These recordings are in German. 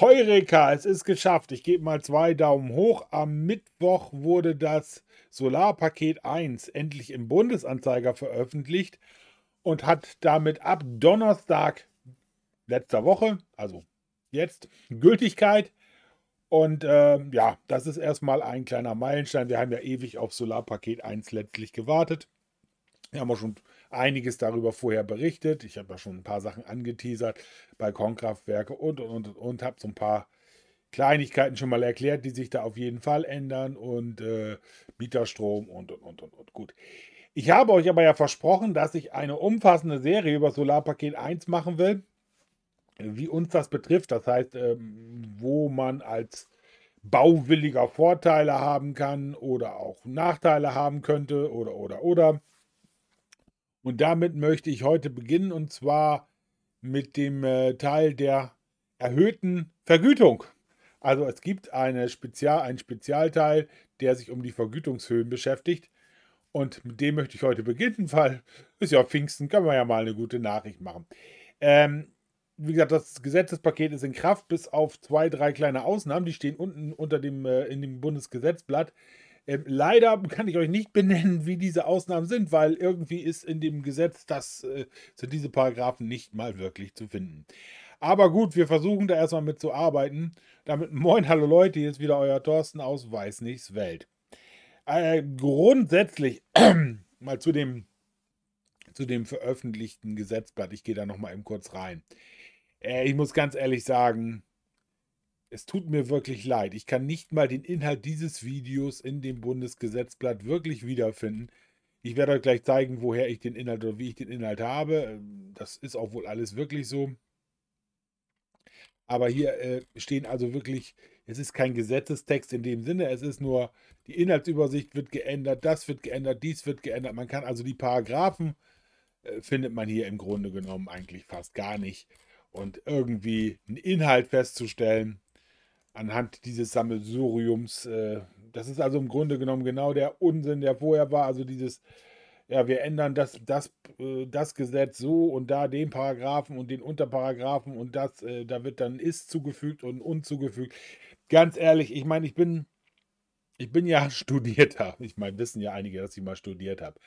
Heureka, es ist geschafft. Ich gebe mal zwei Daumen hoch. Am Mittwoch wurde das Solarpaket 1 endlich im Bundesanzeiger veröffentlicht und hat damit ab Donnerstag letzter Woche, also jetzt, Gültigkeit. Und äh, ja, das ist erstmal ein kleiner Meilenstein. Wir haben ja ewig auf Solarpaket 1 letztlich gewartet. Wir haben auch schon einiges darüber vorher berichtet. Ich habe da schon ein paar Sachen angeteasert, Balkonkraftwerke und, und, und, und habe so ein paar Kleinigkeiten schon mal erklärt, die sich da auf jeden Fall ändern und äh, Mieterstrom und, und, und, und, und. Gut. Ich habe euch aber ja versprochen, dass ich eine umfassende Serie über Solarpaket 1 machen will, wie uns das betrifft. Das heißt, ähm, wo man als Bauwilliger Vorteile haben kann oder auch Nachteile haben könnte oder, oder, oder. Und damit möchte ich heute beginnen und zwar mit dem äh, Teil der erhöhten Vergütung. Also es gibt eine Spezial, einen Spezialteil, der sich um die Vergütungshöhen beschäftigt. Und mit dem möchte ich heute beginnen, weil ist ja Pfingsten, kann man ja mal eine gute Nachricht machen. Ähm, wie gesagt, das Gesetzespaket ist in Kraft, bis auf zwei, drei kleine Ausnahmen. Die stehen unten unter dem, äh, in dem Bundesgesetzblatt. Ähm, leider kann ich euch nicht benennen, wie diese Ausnahmen sind, weil irgendwie ist in dem Gesetz das, äh, sind diese Paragraphen nicht mal wirklich zu finden. Aber gut, wir versuchen da erstmal mit zu arbeiten. Damit moin, hallo Leute, hier ist wieder euer Thorsten aus Weiß nichts Welt. Äh, grundsätzlich äh, mal zu dem, zu dem veröffentlichten Gesetzblatt. Ich gehe da nochmal eben kurz rein. Äh, ich muss ganz ehrlich sagen, es tut mir wirklich leid. Ich kann nicht mal den Inhalt dieses Videos in dem Bundesgesetzblatt wirklich wiederfinden. Ich werde euch gleich zeigen, woher ich den Inhalt oder wie ich den Inhalt habe. Das ist auch wohl alles wirklich so. Aber hier äh, stehen also wirklich, es ist kein Gesetzestext in dem Sinne, es ist nur, die Inhaltsübersicht wird geändert, das wird geändert, dies wird geändert. Man kann also die Paragraphen, äh, findet man hier im Grunde genommen eigentlich fast gar nicht. Und irgendwie einen Inhalt festzustellen, anhand dieses Sammelsuriums. Äh, das ist also im Grunde genommen genau der Unsinn, der vorher war. Also dieses, ja, wir ändern das, das, äh, das Gesetz so und da den Paragraphen und den Unterparagraphen und das, äh, da wird dann ist zugefügt und unzugefügt. Ganz ehrlich, ich meine, ich bin, ich bin ja Studierter. Ich meine, wissen ja einige, dass ich mal studiert habe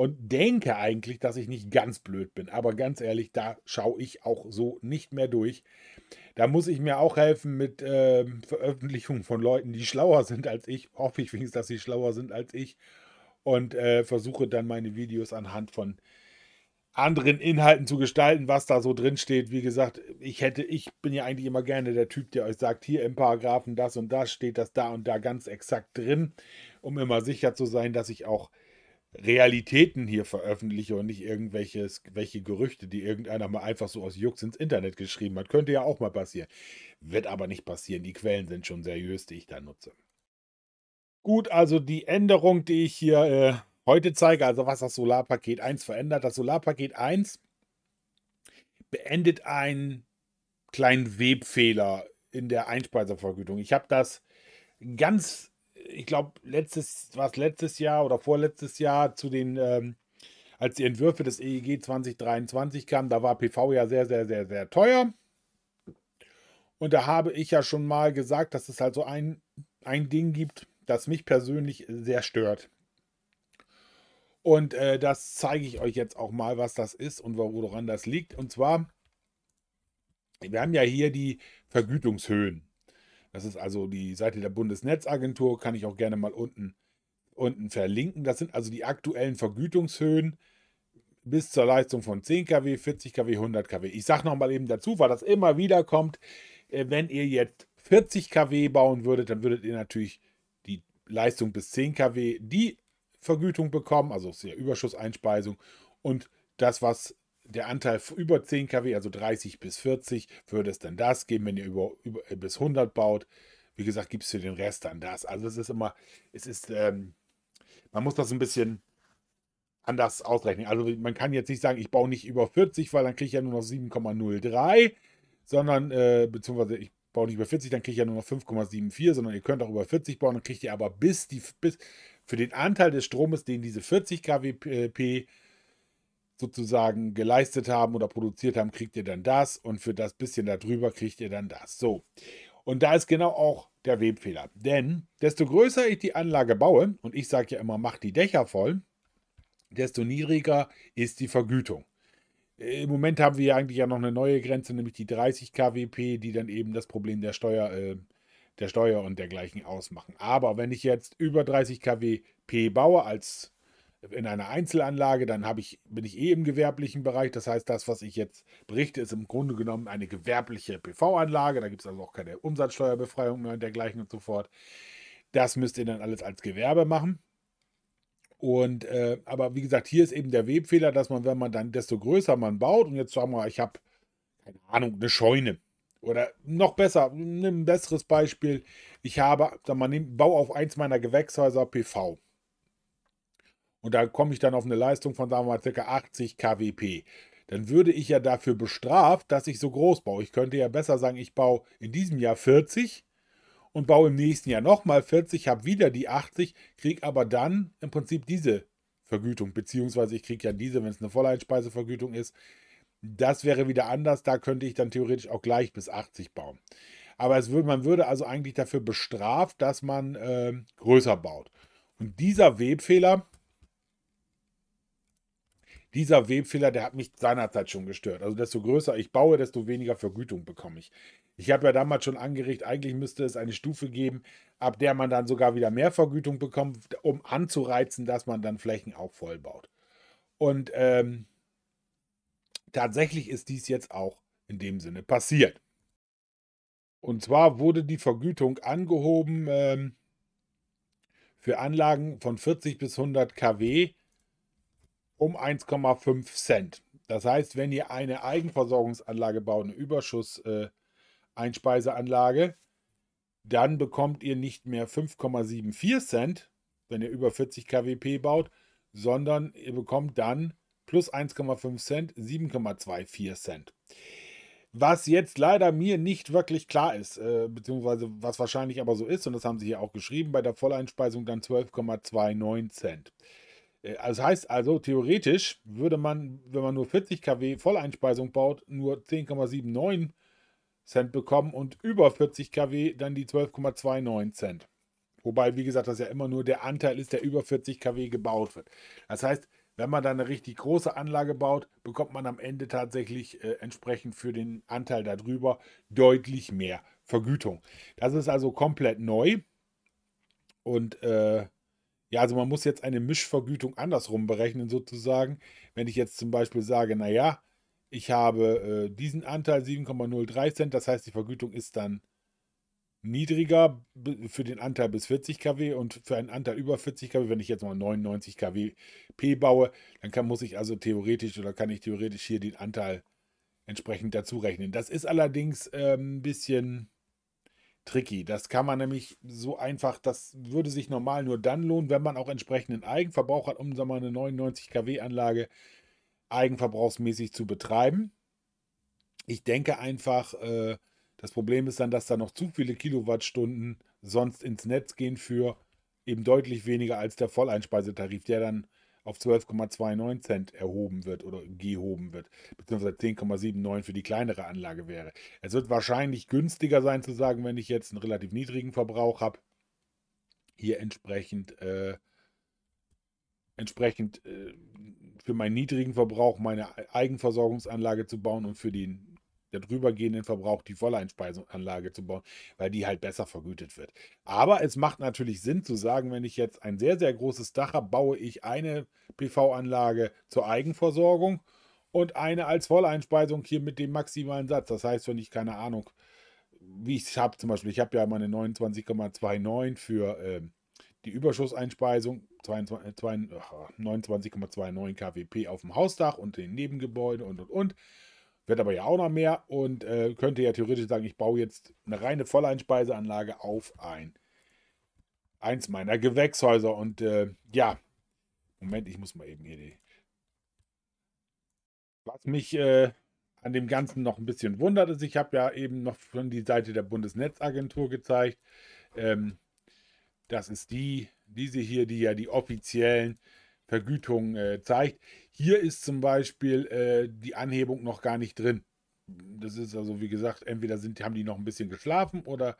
und denke eigentlich, dass ich nicht ganz blöd bin. Aber ganz ehrlich, da schaue ich auch so nicht mehr durch. Da muss ich mir auch helfen mit äh, Veröffentlichungen von Leuten, die schlauer sind als ich. Hoffe ich wenigstens, dass sie schlauer sind als ich. Und äh, versuche dann meine Videos anhand von anderen Inhalten zu gestalten, was da so drin steht. Wie gesagt, ich hätte, ich bin ja eigentlich immer gerne der Typ, der euch sagt, hier im Paragraphen das und das steht das da und da ganz exakt drin, um immer sicher zu sein, dass ich auch Realitäten hier veröffentliche und nicht irgendwelche welche Gerüchte, die irgendeiner mal einfach so aus Jux ins Internet geschrieben hat. Könnte ja auch mal passieren. Wird aber nicht passieren. Die Quellen sind schon seriös, die ich da nutze. Gut, also die Änderung, die ich hier äh, heute zeige, also was das Solarpaket 1 verändert. Das Solarpaket 1 beendet einen kleinen Webfehler in der Einspeisevergütung. Ich habe das ganz ich glaube, letztes, was letztes Jahr oder vorletztes Jahr zu den, ähm, als die Entwürfe des EEG 2023 kamen, da war PV ja sehr, sehr, sehr, sehr teuer. Und da habe ich ja schon mal gesagt, dass es halt so ein, ein Ding gibt, das mich persönlich sehr stört. Und äh, das zeige ich euch jetzt auch mal, was das ist und woran das liegt. Und zwar, wir haben ja hier die Vergütungshöhen. Das ist also die Seite der Bundesnetzagentur, kann ich auch gerne mal unten, unten verlinken. Das sind also die aktuellen Vergütungshöhen bis zur Leistung von 10 kW, 40 kW, 100 kW. Ich sage nochmal eben dazu, weil das immer wieder kommt, äh, wenn ihr jetzt 40 kW bauen würdet, dann würdet ihr natürlich die Leistung bis 10 kW, die Vergütung bekommen, also ist ja Überschusseinspeisung und das, was der Anteil über 10 kW, also 30 bis 40, würde es dann das geben. Wenn ihr über, über äh, bis 100 baut, wie gesagt, gibt es für den Rest dann das. Also es ist immer, es ist, ähm, man muss das ein bisschen anders ausrechnen. Also man kann jetzt nicht sagen, ich baue nicht über 40, weil dann kriege ich ja nur noch 7,03, sondern, äh, beziehungsweise ich baue nicht über 40, dann kriege ich ja nur noch 5,74, sondern ihr könnt auch über 40 bauen, dann kriegt ihr aber bis die, bis, für den Anteil des Stromes, den diese 40 kWp äh, sozusagen geleistet haben oder produziert haben, kriegt ihr dann das und für das bisschen darüber kriegt ihr dann das. So. Und da ist genau auch der Webfehler. Denn desto größer ich die Anlage baue, und ich sage ja immer, mach die Dächer voll, desto niedriger ist die Vergütung. Im Moment haben wir ja eigentlich ja noch eine neue Grenze, nämlich die 30 kWp, die dann eben das Problem der Steuer, äh, der Steuer und dergleichen ausmachen. Aber wenn ich jetzt über 30 kWp baue als in einer Einzelanlage, dann ich, bin ich eh im gewerblichen Bereich. Das heißt, das, was ich jetzt berichte, ist im Grunde genommen eine gewerbliche PV-Anlage. Da gibt es also auch keine Umsatzsteuerbefreiung mehr und dergleichen und so fort. Das müsst ihr dann alles als Gewerbe machen. Und äh, aber wie gesagt, hier ist eben der Webfehler, dass man, wenn man dann, desto größer man baut, und jetzt sagen wir, ich habe, keine Ahnung, eine Scheune. Oder noch besser, ein besseres Beispiel. Ich habe, sag mal, nehm, baue auf eins meiner Gewächshäuser PV und da komme ich dann auf eine Leistung von, sagen wir mal, ca. 80 kWp, dann würde ich ja dafür bestraft, dass ich so groß baue. Ich könnte ja besser sagen, ich baue in diesem Jahr 40 und baue im nächsten Jahr nochmal 40, habe wieder die 80, kriege aber dann im Prinzip diese Vergütung, beziehungsweise ich kriege ja diese, wenn es eine Volleinspeisevergütung ist. Das wäre wieder anders, da könnte ich dann theoretisch auch gleich bis 80 bauen. Aber es würde, man würde also eigentlich dafür bestraft, dass man äh, größer baut. Und dieser Webfehler, dieser Webfehler, der hat mich seinerzeit schon gestört. Also desto größer ich baue, desto weniger Vergütung bekomme ich. Ich habe ja damals schon angeregt, eigentlich müsste es eine Stufe geben, ab der man dann sogar wieder mehr Vergütung bekommt, um anzureizen, dass man dann Flächen auch vollbaut. Und ähm, tatsächlich ist dies jetzt auch in dem Sinne passiert. Und zwar wurde die Vergütung angehoben ähm, für Anlagen von 40 bis 100 kW um 1,5 Cent. Das heißt, wenn ihr eine Eigenversorgungsanlage baut, eine Überschuss-Einspeiseanlage, äh, dann bekommt ihr nicht mehr 5,74 Cent, wenn ihr über 40 kWp baut, sondern ihr bekommt dann plus 1,5 Cent 7,24 Cent. Was jetzt leider mir nicht wirklich klar ist, äh, beziehungsweise was wahrscheinlich aber so ist, und das haben sie hier auch geschrieben, bei der Volleinspeisung dann 12,29 Cent. Äh, also das heißt also, theoretisch würde man, wenn man nur 40 kW Volleinspeisung baut, nur 10,79 Cent bekommen und über 40 kW dann die 12,29 Cent. Wobei, wie gesagt, das ja immer nur der Anteil ist, der über 40 kW gebaut wird. Das heißt, wenn man dann eine richtig große Anlage baut, bekommt man am Ende tatsächlich äh, entsprechend für den Anteil darüber deutlich mehr Vergütung. Das ist also komplett neu und äh, ja, also man muss jetzt eine Mischvergütung andersrum berechnen, sozusagen. Wenn ich jetzt zum Beispiel sage, naja, ich habe äh, diesen Anteil 7,03 Cent, das heißt, die Vergütung ist dann niedriger für den Anteil bis 40 kW und für einen Anteil über 40 kW, wenn ich jetzt mal 99 kW P baue, dann kann, muss ich also theoretisch oder kann ich theoretisch hier den Anteil entsprechend dazu rechnen. Das ist allerdings äh, ein bisschen tricky. Das kann man nämlich so einfach, das würde sich normal nur dann lohnen, wenn man auch entsprechenden Eigenverbrauch hat, um sagen wir, mal, eine 99 kW-Anlage eigenverbrauchsmäßig zu betreiben. Ich denke einfach, äh, das Problem ist dann, dass da noch zu viele Kilowattstunden sonst ins Netz gehen für eben deutlich weniger als der Volleinspeisetarif, der dann auf 12,29 Cent erhoben wird oder gehoben wird, beziehungsweise 10,79 für die kleinere Anlage wäre. Es wird wahrscheinlich günstiger sein zu sagen, wenn ich jetzt einen relativ niedrigen Verbrauch habe, hier entsprechend, äh, entsprechend äh, für meinen niedrigen Verbrauch meine Eigenversorgungsanlage zu bauen und für den darüber gehenden Verbrauch die Volleinspeisungsanlage zu bauen, weil die halt besser vergütet wird. Aber es macht natürlich Sinn zu sagen, wenn ich jetzt ein sehr, sehr großes Dach habe, baue ich eine PV-Anlage zur Eigenversorgung und eine als Volleinspeisung hier mit dem maximalen Satz. Das heißt, wenn ich keine Ahnung, wie ich es habe, zum Beispiel, ich habe ja meine 29,29 für äh, die Überschusseinspeisung, 29,29 29, 29 KWP auf dem Hausdach und den Nebengebäuden und und und. Wird aber ja auch noch mehr und äh, könnte ja theoretisch sagen, ich baue jetzt eine reine Volleinspeiseanlage auf ein eins meiner Gewächshäuser. Und äh, ja, Moment, ich muss mal eben hier die. Was mich äh, an dem Ganzen noch ein bisschen wundert, ist, ich habe ja eben noch von die Seite der Bundesnetzagentur gezeigt. Ähm, das ist die, diese hier, die ja die offiziellen Vergütungen äh, zeigt. Hier ist zum Beispiel äh, die Anhebung noch gar nicht drin. Das ist also, wie gesagt, entweder sind, haben die noch ein bisschen geschlafen oder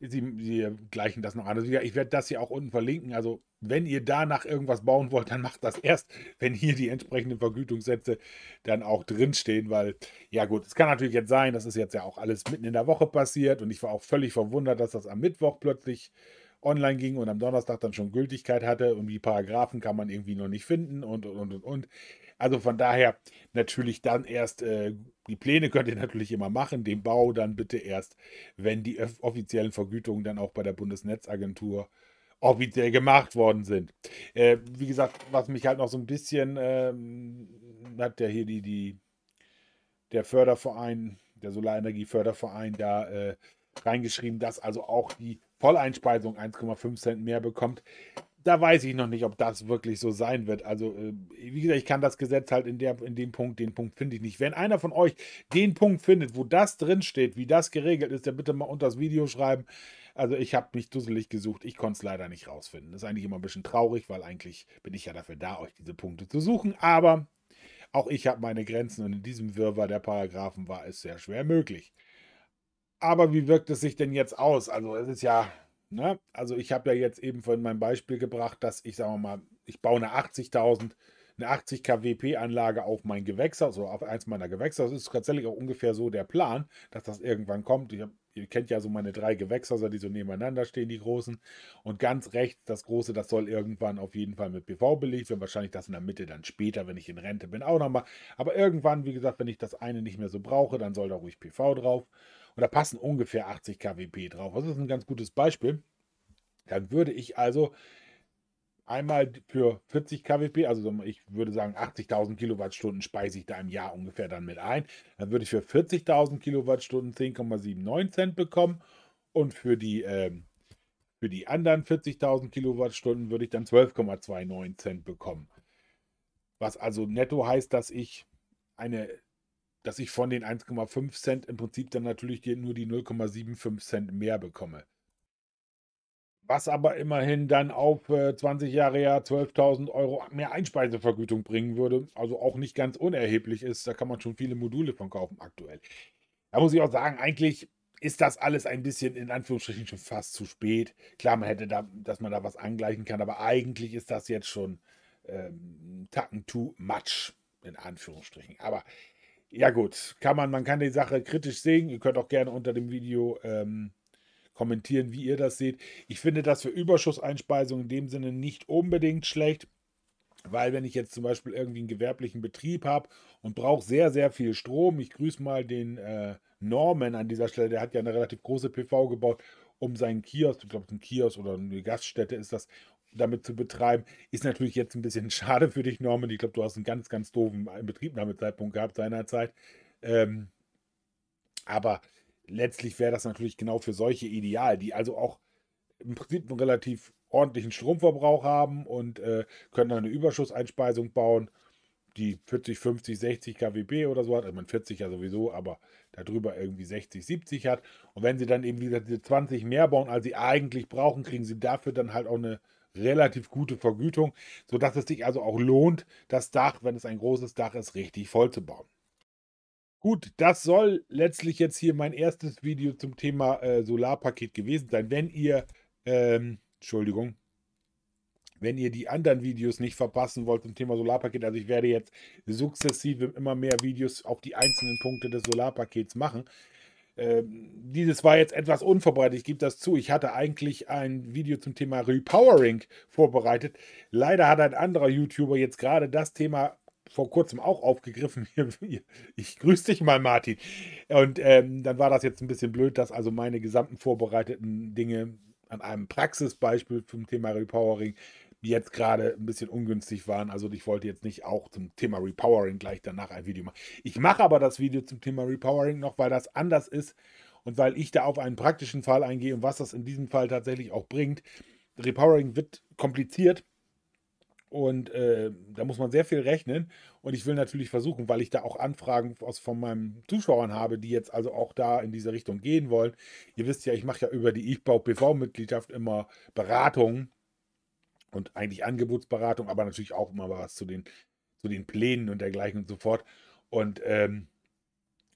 sie, sie gleichen das noch an. Also ich werde das hier auch unten verlinken. Also wenn ihr danach irgendwas bauen wollt, dann macht das erst, wenn hier die entsprechenden Vergütungssätze dann auch drinstehen, weil, ja gut, es kann natürlich jetzt sein, das ist jetzt ja auch alles mitten in der Woche passiert und ich war auch völlig verwundert, dass das am Mittwoch plötzlich online ging und am Donnerstag dann schon Gültigkeit hatte und die Paragraphen kann man irgendwie noch nicht finden und und und und. Also von daher natürlich dann erst, äh, die Pläne könnt ihr natürlich immer machen, den Bau dann bitte erst, wenn die offiziellen Vergütungen dann auch bei der Bundesnetzagentur offiziell gemacht worden sind. Äh, wie gesagt, was mich halt noch so ein bisschen ähm, hat der hier die, die, der Förderverein, der Solarenergieförderverein da äh, reingeschrieben, dass also auch die Volleinspeisung 1,5 Cent mehr bekommt. Da weiß ich noch nicht, ob das wirklich so sein wird. Also, äh, wie gesagt, ich kann das Gesetz halt in, der, in dem Punkt, den Punkt finde ich nicht. Wenn einer von euch den Punkt findet, wo das drinsteht, wie das geregelt ist, dann bitte mal unter das Video schreiben. Also, ich habe mich dusselig gesucht. Ich konnte es leider nicht rausfinden. Das ist eigentlich immer ein bisschen traurig, weil eigentlich bin ich ja dafür da, euch diese Punkte zu suchen. Aber auch ich habe meine Grenzen und in diesem Wirrwarr der Paragraphen war es sehr schwer möglich. Aber wie wirkt es sich denn jetzt aus? Also es ist ja, ne? also ich habe ja jetzt eben von meinem Beispiel gebracht, dass ich, sagen wir mal, ich baue eine 80.000, eine 80 kWp-Anlage auf mein Gewächshaus oder auf eins meiner Gewächshaus. Das ist tatsächlich auch ungefähr so der Plan, dass das irgendwann kommt. Hab, ihr kennt ja so meine drei Gewächshäuser, die so nebeneinander stehen, die großen. Und ganz rechts, das große, das soll irgendwann auf jeden Fall mit PV belegt werden. Wahrscheinlich das in der Mitte dann später, wenn ich in Rente bin, auch nochmal. Aber irgendwann, wie gesagt, wenn ich das eine nicht mehr so brauche, dann soll da ruhig PV drauf und da passen ungefähr 80 kWp drauf. Das ist ein ganz gutes Beispiel. Dann würde ich also einmal für 40 kWp, also ich würde sagen 80.000 Kilowattstunden speise ich da im Jahr ungefähr dann mit ein. Dann würde ich für 40.000 Kilowattstunden 10,79 Cent bekommen und für die, äh, für die anderen 40.000 Kilowattstunden würde ich dann 12,29 Cent bekommen. Was also netto heißt, dass ich eine dass ich von den 1,5 Cent im Prinzip dann natürlich nur die 0,75 Cent mehr bekomme. Was aber immerhin dann auf 20 äh, Jahre ja 12.000 Euro mehr Einspeisevergütung bringen würde. Also auch nicht ganz unerheblich ist. Da kann man schon viele Module von kaufen aktuell. Da muss ich auch sagen, eigentlich ist das alles ein bisschen in Anführungsstrichen schon fast zu spät. Klar, man hätte da, dass man da was angleichen kann, aber eigentlich ist das jetzt schon ähm, Tacken too much in Anführungsstrichen. Aber ja gut, kann man, man kann die Sache kritisch sehen. Ihr könnt auch gerne unter dem Video ähm, kommentieren, wie ihr das seht. Ich finde das für Überschusseinspeisung in dem Sinne nicht unbedingt schlecht, weil wenn ich jetzt zum Beispiel irgendwie einen gewerblichen Betrieb habe und brauche sehr, sehr viel Strom, ich grüße mal den äh, Norman an dieser Stelle, der hat ja eine relativ große PV gebaut, um seinen Kiosk, ich glaube, ein Kiosk oder eine Gaststätte ist das, damit zu betreiben, ist natürlich jetzt ein bisschen schade für dich, Norman. Ich glaube, du hast einen ganz, ganz doofen Betriebnahmezeitpunkt gehabt seinerzeit. Ähm, aber letztlich wäre das natürlich genau für solche ideal, die also auch im Prinzip einen relativ ordentlichen Stromverbrauch haben und äh, können dann eine Überschusseinspeisung bauen, die 40, 50, 60 kWp oder so hat. Also man 40 ja sowieso, aber darüber irgendwie 60, 70 hat. Und wenn sie dann eben diese 20 mehr bauen, als sie eigentlich brauchen, kriegen sie dafür dann halt auch eine relativ gute Vergütung, sodass es sich also auch lohnt, das Dach, wenn es ein großes Dach ist, richtig voll zu bauen. Gut, das soll letztlich jetzt hier mein erstes Video zum Thema äh, Solarpaket gewesen sein. Wenn ihr, ähm, Entschuldigung, wenn ihr die anderen Videos nicht verpassen wollt zum Thema Solarpaket, also ich werde jetzt sukzessive immer mehr Videos auf die einzelnen Punkte des Solarpakets machen. Ähm, dieses war jetzt etwas unvorbereitet, ich gebe das zu. Ich hatte eigentlich ein Video zum Thema Repowering vorbereitet. Leider hat ein anderer YouTuber jetzt gerade das Thema vor kurzem auch aufgegriffen. Ich grüße dich mal, Martin. Und ähm, dann war das jetzt ein bisschen blöd, dass also meine gesamten vorbereiteten Dinge an einem Praxisbeispiel zum Thema Repowering jetzt gerade ein bisschen ungünstig waren. Also ich wollte jetzt nicht auch zum Thema Repowering gleich danach ein Video machen. Ich mache aber das Video zum Thema Repowering noch, weil das anders ist und weil ich da auf einen praktischen Fall eingehe und was das in diesem Fall tatsächlich auch bringt. Repowering wird kompliziert und äh, da muss man sehr viel rechnen und ich will natürlich versuchen, weil ich da auch Anfragen aus, von meinen Zuschauern habe, die jetzt also auch da in diese Richtung gehen wollen. Ihr wisst ja, ich mache ja über die Ich bau PV-Mitgliedschaft immer Beratungen und eigentlich Angebotsberatung, aber natürlich auch immer was zu den, zu den Plänen und dergleichen und so fort. Und ähm,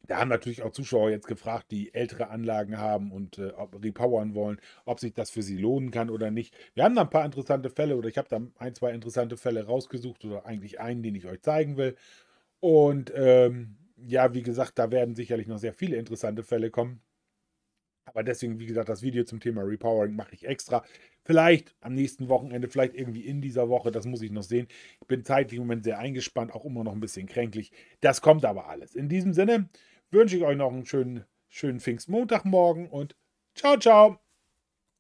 da haben natürlich auch Zuschauer jetzt gefragt, die ältere Anlagen haben und äh, repowern wollen, ob sich das für sie lohnen kann oder nicht. Wir haben da ein paar interessante Fälle oder ich habe da ein, zwei interessante Fälle rausgesucht oder eigentlich einen, den ich euch zeigen will. Und ähm, ja, wie gesagt, da werden sicherlich noch sehr viele interessante Fälle kommen aber deswegen, wie gesagt, das Video zum Thema Repowering mache ich extra. Vielleicht am nächsten Wochenende, vielleicht irgendwie in dieser Woche, das muss ich noch sehen. Ich bin zeitlich im Moment sehr eingespannt, auch immer noch ein bisschen kränklich. Das kommt aber alles. In diesem Sinne wünsche ich euch noch einen schönen, schönen Pfingstmontagmorgen und ciao, ciao!